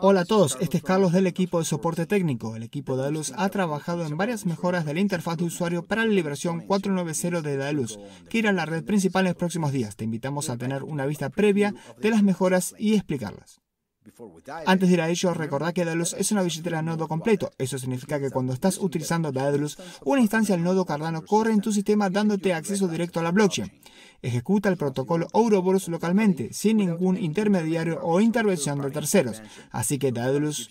Hola a todos, este es Carlos del equipo de soporte técnico. El equipo de Daedalus ha trabajado en varias mejoras de la interfaz de usuario para la liberación 490 de Daedalus, que irá a la red principal en los próximos días. Te invitamos a tener una vista previa de las mejoras y explicarlas. Antes de ir a ello, recordad que Daedalus es una billetera nodo completo. Eso significa que cuando estás utilizando Daedalus, una instancia del nodo Cardano corre en tu sistema dándote acceso directo a la blockchain. Ejecuta el protocolo Ouroboros localmente, sin ningún intermediario o intervención de terceros. Así que Daedalus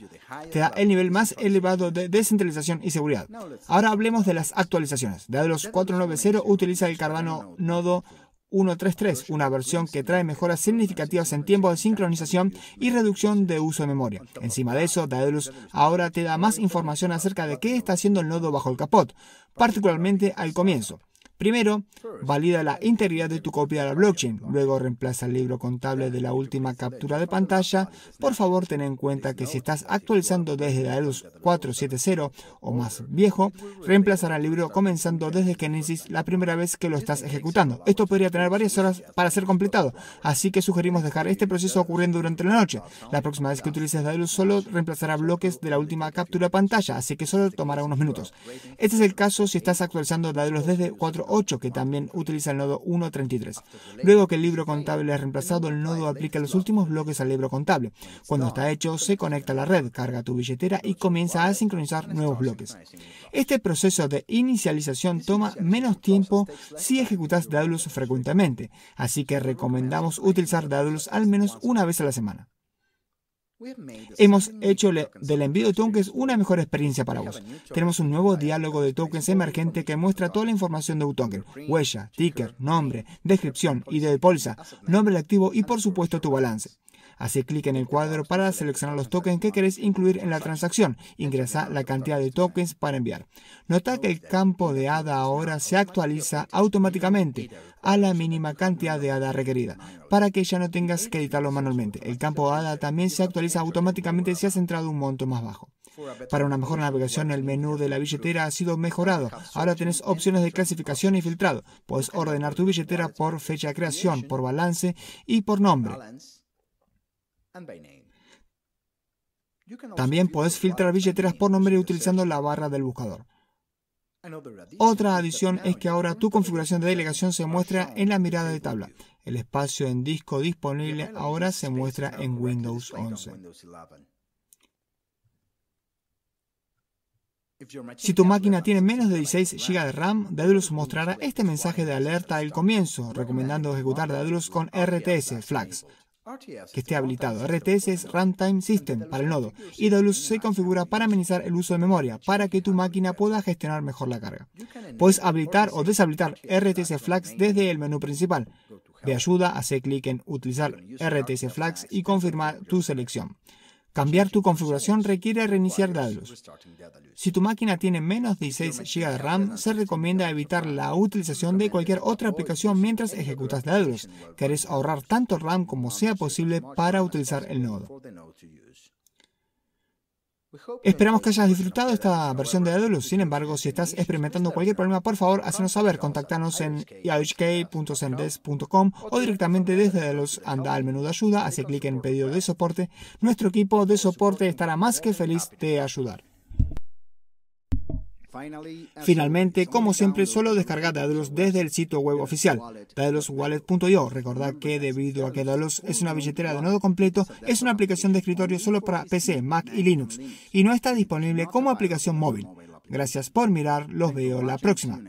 te da el nivel más elevado de descentralización y seguridad. Ahora hablemos de las actualizaciones. Daedalus 490 utiliza el Cardano nodo 133, una versión que trae mejoras significativas en tiempo de sincronización y reducción de uso de memoria. Encima de eso, Daedalus ahora te da más información acerca de qué está haciendo el nodo bajo el capot, particularmente al comienzo. Primero, valida la integridad de tu copia de la blockchain. Luego, reemplaza el libro contable de la última captura de pantalla. Por favor, ten en cuenta que si estás actualizando desde Daedalus 4.7.0 o más viejo, reemplazará el libro comenzando desde Genesis la primera vez que lo estás ejecutando. Esto podría tener varias horas para ser completado, así que sugerimos dejar este proceso ocurriendo durante la noche. La próxima vez que utilices Daedalus solo reemplazará bloques de la última captura de pantalla, así que solo tomará unos minutos. Este es el caso si estás actualizando Daedalus desde 4 8, que también utiliza el nodo 1.33. Luego que el libro contable es reemplazado, el nodo aplica los últimos bloques al libro contable. Cuando está hecho, se conecta a la red, carga tu billetera y comienza a sincronizar nuevos bloques. Este proceso de inicialización toma menos tiempo si ejecutas Daedalus frecuentemente, así que recomendamos utilizar Daedalus al menos una vez a la semana. Hemos hecho del envío de tokens una mejor experiencia para vos. Tenemos un nuevo diálogo de tokens emergente que muestra toda la información de un token, huella, ticker, nombre, descripción, ID de bolsa, nombre del activo y por supuesto tu balance. Hace clic en el cuadro para seleccionar los tokens que querés incluir en la transacción. Ingresa la cantidad de tokens para enviar. Nota que el campo de ADA ahora se actualiza automáticamente a la mínima cantidad de ADA requerida, para que ya no tengas que editarlo manualmente. El campo ADA también se actualiza automáticamente si has entrado un monto más bajo. Para una mejor navegación, el menú de la billetera ha sido mejorado. Ahora tenés opciones de clasificación y filtrado. Puedes ordenar tu billetera por fecha de creación, por balance y por nombre. También puedes filtrar billeteras por nombre utilizando la barra del buscador. Otra adición es que ahora tu configuración de delegación se muestra en la mirada de tabla. El espacio en disco disponible ahora se muestra en Windows 11. Si tu máquina tiene menos de 16 GB de RAM, Daedalus mostrará este mensaje de alerta al comienzo, recomendando ejecutar Daedalus con RTS, Flags que esté habilitado. RTS es Runtime System para el nodo y WC se configura para amenizar el uso de memoria para que tu máquina pueda gestionar mejor la carga. Puedes habilitar o deshabilitar RTS Flags desde el menú principal. De ayuda, hace clic en Utilizar RTS Flags y confirmar tu selección. Cambiar tu configuración requiere reiniciar Daedalus. Si tu máquina tiene menos de 16 GB de RAM, se recomienda evitar la utilización de cualquier otra aplicación mientras ejecutas Daedalus. Querés ahorrar tanto RAM como sea posible para utilizar el nodo. Esperamos que hayas disfrutado esta versión de Edulus. Sin embargo, si estás experimentando cualquier problema, por favor, hacenos saber. Contactanos en ihk.sendes.com o directamente desde los Anda al menú de ayuda, hace clic en pedido de soporte. Nuestro equipo de soporte estará más que feliz de ayudar. Finalmente, como siempre, solo descarga Daedalus desde el sitio web oficial, daedaluswallet.io. Recordad que debido a que Daedalus es una billetera de nodo completo, es una aplicación de escritorio solo para PC, Mac y Linux, y no está disponible como aplicación móvil. Gracias por mirar, los veo la próxima.